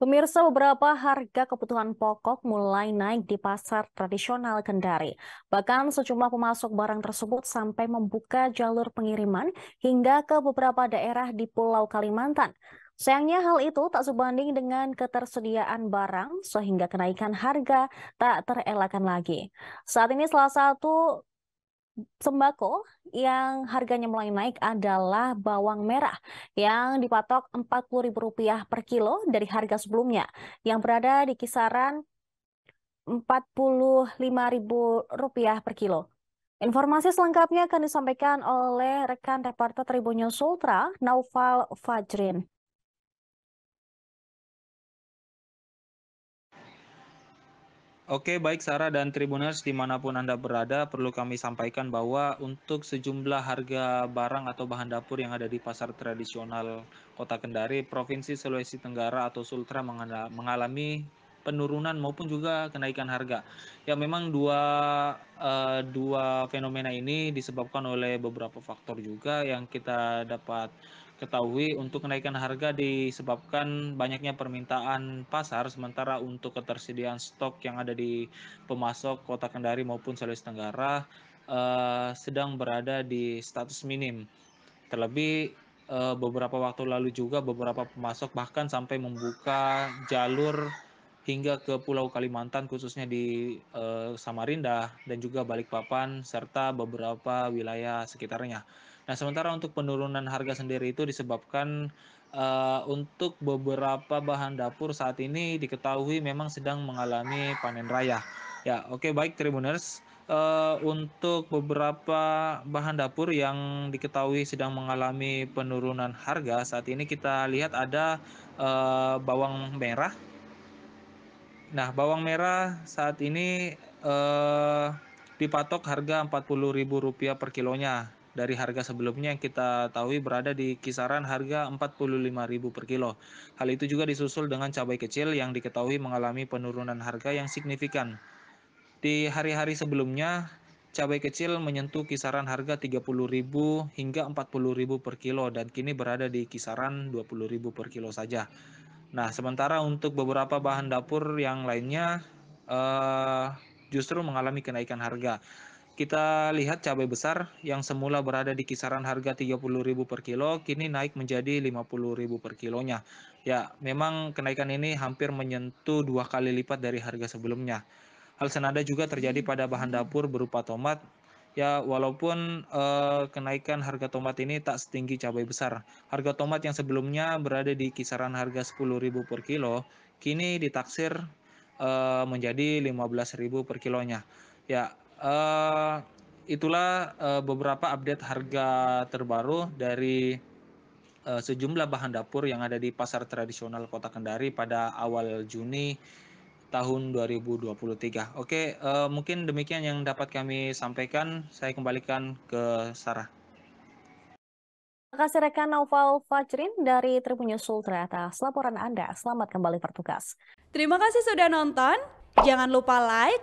Pemirsa, beberapa harga kebutuhan pokok mulai naik di pasar tradisional Kendari. Bahkan sejumlah pemasok barang tersebut sampai membuka jalur pengiriman hingga ke beberapa daerah di Pulau Kalimantan. Sayangnya hal itu tak sebanding dengan ketersediaan barang sehingga kenaikan harga tak terelakkan lagi. Saat ini salah satu sembako yang harganya mulai naik adalah bawang merah yang dipatok Rp40.000 per kilo dari harga sebelumnya yang berada di kisaran Rp45.000 per kilo. Informasi selengkapnya akan disampaikan oleh rekan reporter Tribun News Ultra, Naufal Fajrin. Oke, baik Sarah dan Tribuners dimanapun Anda berada, perlu kami sampaikan bahwa untuk sejumlah harga barang atau bahan dapur yang ada di pasar tradisional Kota Kendari, Provinsi Sulawesi Tenggara atau Sultra mengalami penurunan maupun juga kenaikan harga. Ya memang dua eh, dua fenomena ini disebabkan oleh beberapa faktor juga yang kita dapat ketahui untuk kenaikan harga disebabkan banyaknya permintaan pasar sementara untuk ketersediaan stok yang ada di pemasok Kota Kendari maupun Sulawesi Tenggara uh, sedang berada di status minim. Terlebih uh, beberapa waktu lalu juga beberapa pemasok bahkan sampai membuka jalur hingga ke Pulau Kalimantan khususnya di uh, Samarinda dan juga Balikpapan serta beberapa wilayah sekitarnya. Nah, sementara untuk penurunan harga sendiri itu disebabkan uh, untuk beberapa bahan dapur saat ini diketahui memang sedang mengalami panen raya. Ya, oke okay, baik Tribuners. Uh, untuk beberapa bahan dapur yang diketahui sedang mengalami penurunan harga saat ini kita lihat ada uh, bawang merah. Nah, bawang merah saat ini uh, dipatok harga Rp40.000 per kilonya dari harga sebelumnya yang kita tahu berada di kisaran harga Rp45.000 per kilo. Hal itu juga disusul dengan cabai kecil yang diketahui mengalami penurunan harga yang signifikan. Di hari-hari sebelumnya, cabai kecil menyentuh kisaran harga Rp30.000 hingga Rp40.000 per kilo dan kini berada di kisaran Rp20.000 per kilo saja. Nah, sementara untuk beberapa bahan dapur yang lainnya uh, justru mengalami kenaikan harga. Kita lihat cabai besar yang semula berada di kisaran harga 30.000 per kilo kini naik menjadi 50.000 per kilonya. Ya, memang kenaikan ini hampir menyentuh dua kali lipat dari harga sebelumnya. Hal senada juga terjadi pada bahan dapur berupa tomat. Ya, walaupun eh, kenaikan harga tomat ini tak setinggi cabai besar. Harga tomat yang sebelumnya berada di kisaran harga 10.000 per kilo kini ditaksir eh, menjadi 15.000 per kilonya. Ya, uh, itulah uh, beberapa update harga terbaru dari uh, sejumlah bahan dapur yang ada di pasar tradisional Kota Kendari pada awal Juni tahun 2023. Oke, uh, mungkin demikian yang dapat kami sampaikan. Saya kembalikan ke Sarah. Terima kasih rekan Naufal Fajrin dari Tribun Sultra atas laporan Anda. Selamat kembali bertugas. Terima kasih sudah nonton. Jangan lupa like,